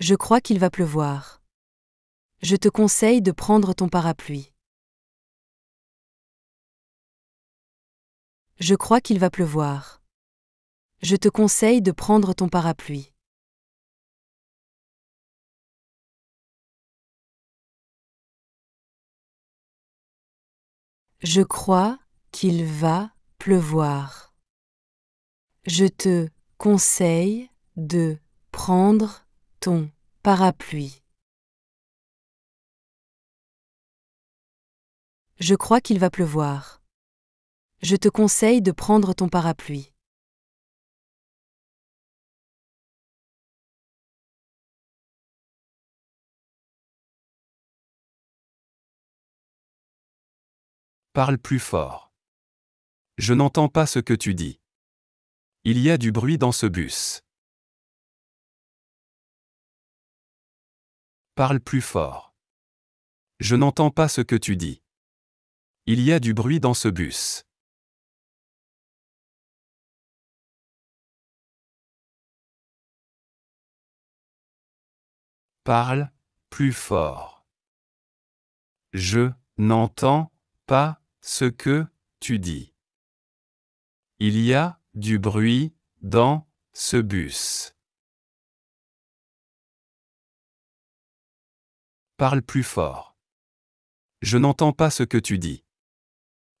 Je crois qu'il va pleuvoir. Je te conseille de prendre ton parapluie. Je crois qu'il va pleuvoir. Je te conseille de prendre ton parapluie. Je crois qu'il va pleuvoir. Je te conseille de prendre ton parapluie. Je crois qu'il va pleuvoir. Je te conseille de prendre ton parapluie. Parle plus fort. Je n'entends pas ce que tu dis. Il y a du bruit dans ce bus. Parle plus fort. Je n'entends pas ce que tu dis. Il y a du bruit dans ce bus. Parle plus fort. Je n'entends pas ce que tu dis. Il y a du bruit dans ce bus. Parle plus fort. Je n'entends pas ce que tu dis.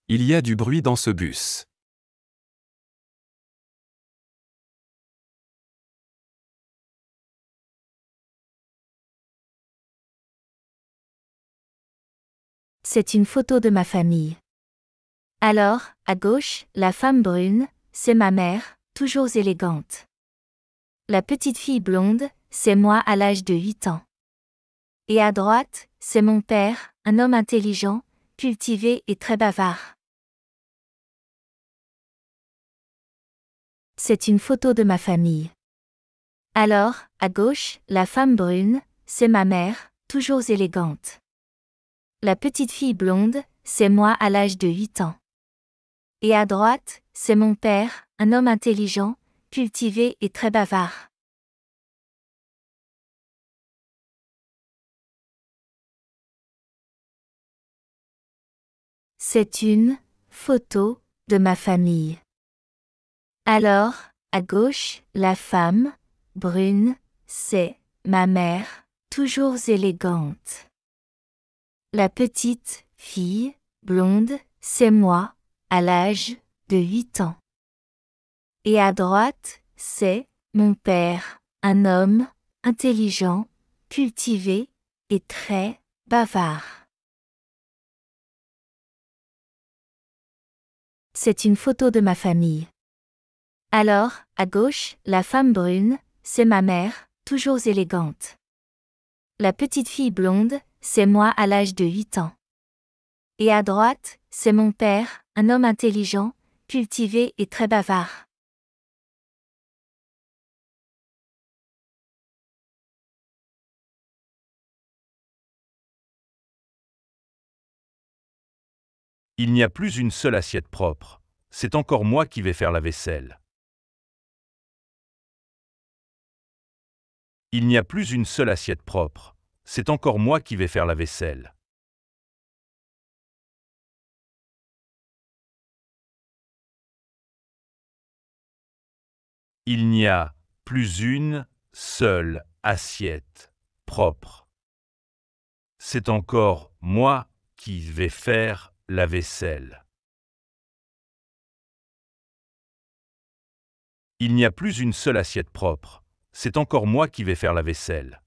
Il y a du bruit dans ce bus. C'est une photo de ma famille. Alors, à gauche, la femme brune, c'est ma mère, toujours élégante. La petite fille blonde, c'est moi à l'âge de 8 ans. Et à droite, c'est mon père, un homme intelligent, cultivé et très bavard. C'est une photo de ma famille. Alors, à gauche, la femme brune, c'est ma mère, toujours élégante. La petite fille blonde, c'est moi à l'âge de 8 ans. Et à droite, c'est mon père, un homme intelligent, cultivé et très bavard. C'est une photo de ma famille. Alors, à gauche, la femme, brune, c'est ma mère, toujours élégante. La petite fille, blonde, c'est moi, à l'âge de 8 ans. Et à droite, c'est mon père, un homme intelligent, cultivé et très bavard. c'est une photo de ma famille. Alors, à gauche, la femme brune, c'est ma mère, toujours élégante. La petite fille blonde, c'est moi à l'âge de 8 ans. Et à droite, c'est mon père, un homme intelligent, cultivé et très bavard. Il n'y a plus une seule assiette propre. C'est encore moi qui vais faire la vaisselle. Il n'y a plus une seule assiette propre. C'est encore moi qui vais faire la vaisselle. Il n'y a plus une seule assiette propre. C'est encore moi qui vais faire la vaisselle. Il n'y a plus une seule assiette propre. C'est encore moi qui vais faire la vaisselle.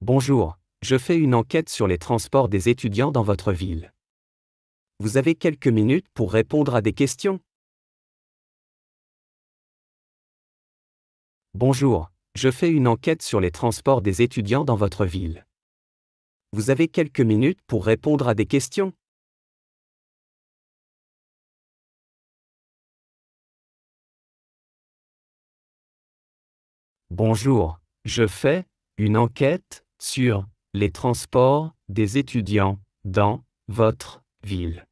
Bonjour, je fais une enquête sur les transports des étudiants dans votre ville. Vous avez quelques minutes pour répondre à des questions Bonjour, je fais une enquête sur les transports des étudiants dans votre ville. Vous avez quelques minutes pour répondre à des questions Bonjour, je fais une enquête sur les transports des étudiants dans votre ville.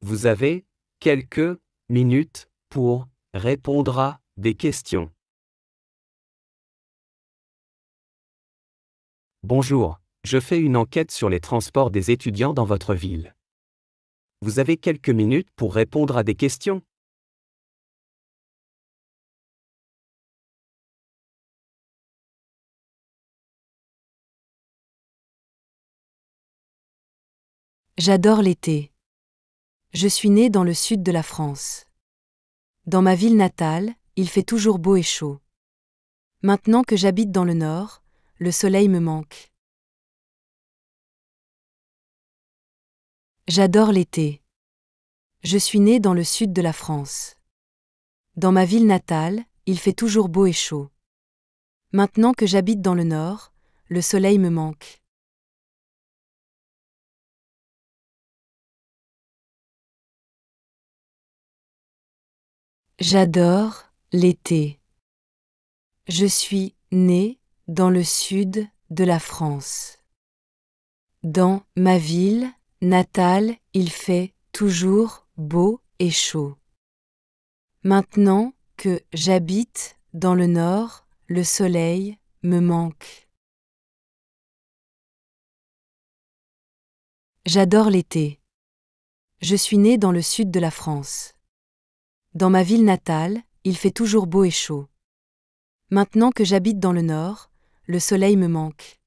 Vous avez quelques minutes pour répondre à des questions. Bonjour, je fais une enquête sur les transports des étudiants dans votre ville. Vous avez quelques minutes pour répondre à des questions J'adore l'été. Je suis né dans le sud de la France. Dans ma ville natale, il fait toujours beau et chaud. Maintenant que j'habite dans le nord, le soleil me manque. J'adore l'été. Je suis né dans le sud de la France. Dans ma ville natale, il fait toujours beau et chaud. Maintenant que j'habite dans le nord, le soleil me manque. J'adore l'été. Je suis né dans le sud de la France. Dans ma ville natale, il fait toujours beau et chaud. Maintenant que j'habite dans le nord, le soleil me manque. J'adore l'été. Je suis né dans le sud de la France. Dans ma ville natale, il fait toujours beau et chaud. Maintenant que j'habite dans le nord, le soleil me manque.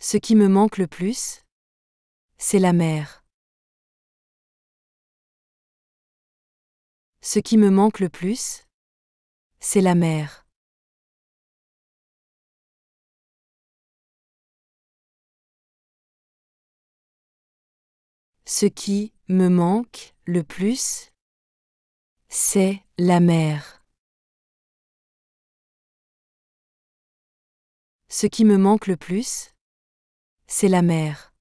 Ce qui me manque le plus, c'est la mer. Ce qui me manque le plus, c'est la mer. ce qui me manque le plus, c'est la mer. Ce qui me manque le plus, c'est la mer.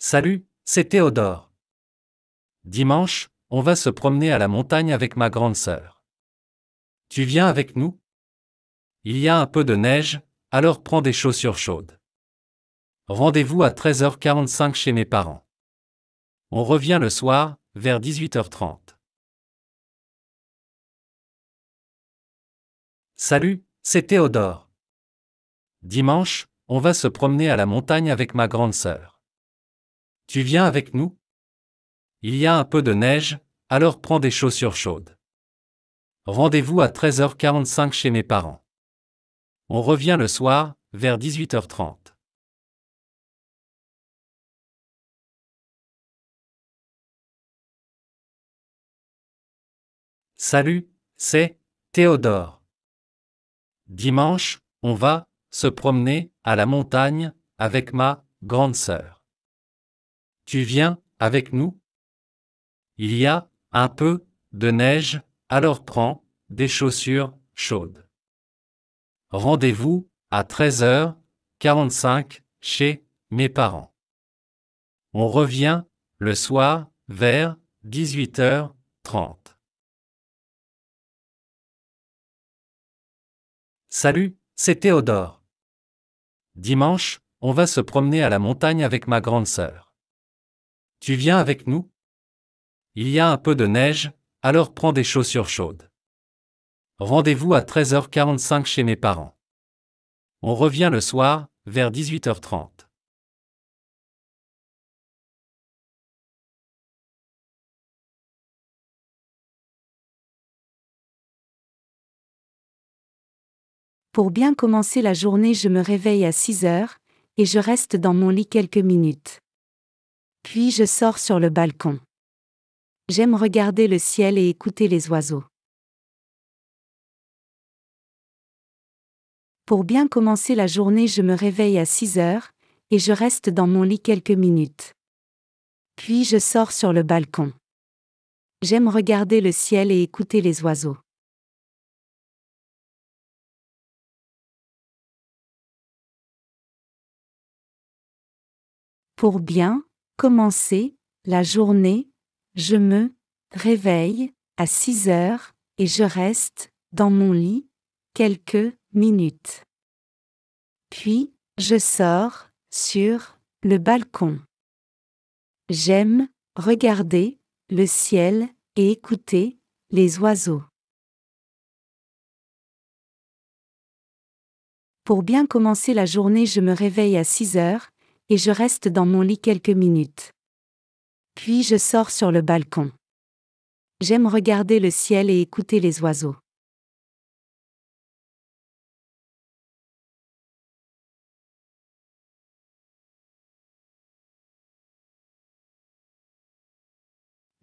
Salut, c'est Théodore. Dimanche, on va se promener à la montagne avec ma grande sœur. Tu viens avec nous Il y a un peu de neige, alors prends des chaussures chaudes. Rendez-vous à 13h45 chez mes parents. On revient le soir, vers 18h30. Salut, c'est Théodore. Dimanche, on va se promener à la montagne avec ma grande sœur. Tu viens avec nous il y a un peu de neige, alors prends des chaussures chaudes. Rendez-vous à 13h45 chez mes parents. On revient le soir, vers 18h30. Salut, c'est Théodore. Dimanche, on va se promener à la montagne avec ma grande sœur. Tu viens avec nous il y a un peu de neige, alors prends des chaussures chaudes. Rendez-vous à 13h45 chez mes parents. On revient le soir vers 18h30. Salut, c'est Théodore. Dimanche, on va se promener à la montagne avec ma grande sœur. Tu viens avec nous il y a un peu de neige, alors prends des chaussures chaudes. Rendez-vous à 13h45 chez mes parents. On revient le soir, vers 18h30. Pour bien commencer la journée, je me réveille à 6 h et je reste dans mon lit quelques minutes. Puis je sors sur le balcon. J'aime regarder le ciel et écouter les oiseaux. Pour bien commencer la journée, je me réveille à 6 heures et je reste dans mon lit quelques minutes. Puis je sors sur le balcon. J'aime regarder le ciel et écouter les oiseaux. Pour bien commencer la journée, je me réveille à 6 heures et je reste dans mon lit quelques minutes. Puis, je sors sur le balcon. J'aime regarder le ciel et écouter les oiseaux. Pour bien commencer la journée, je me réveille à 6 heures et je reste dans mon lit quelques minutes. Puis je sors sur le balcon. J'aime regarder le ciel et écouter les oiseaux.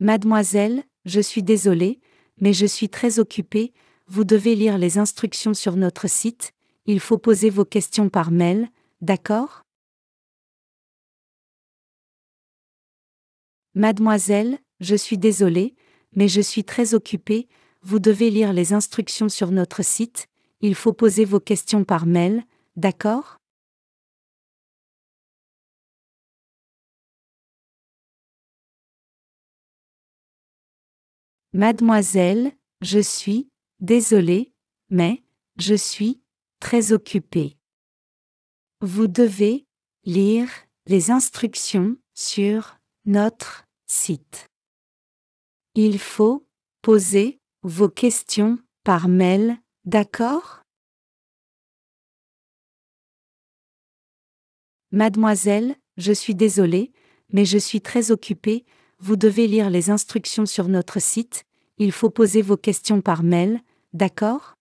Mademoiselle, je suis désolée, mais je suis très occupée, vous devez lire les instructions sur notre site, il faut poser vos questions par mail, d'accord Mademoiselle, je suis désolée, mais je suis très occupée, vous devez lire les instructions sur notre site, il faut poser vos questions par mail, d'accord Mademoiselle, je suis, désolée, mais, je suis, très occupée. Vous devez, lire, les instructions, sur, notre, site. Il faut poser vos questions par mail, d'accord Mademoiselle, je suis désolée, mais je suis très occupée, vous devez lire les instructions sur notre site, il faut poser vos questions par mail, d'accord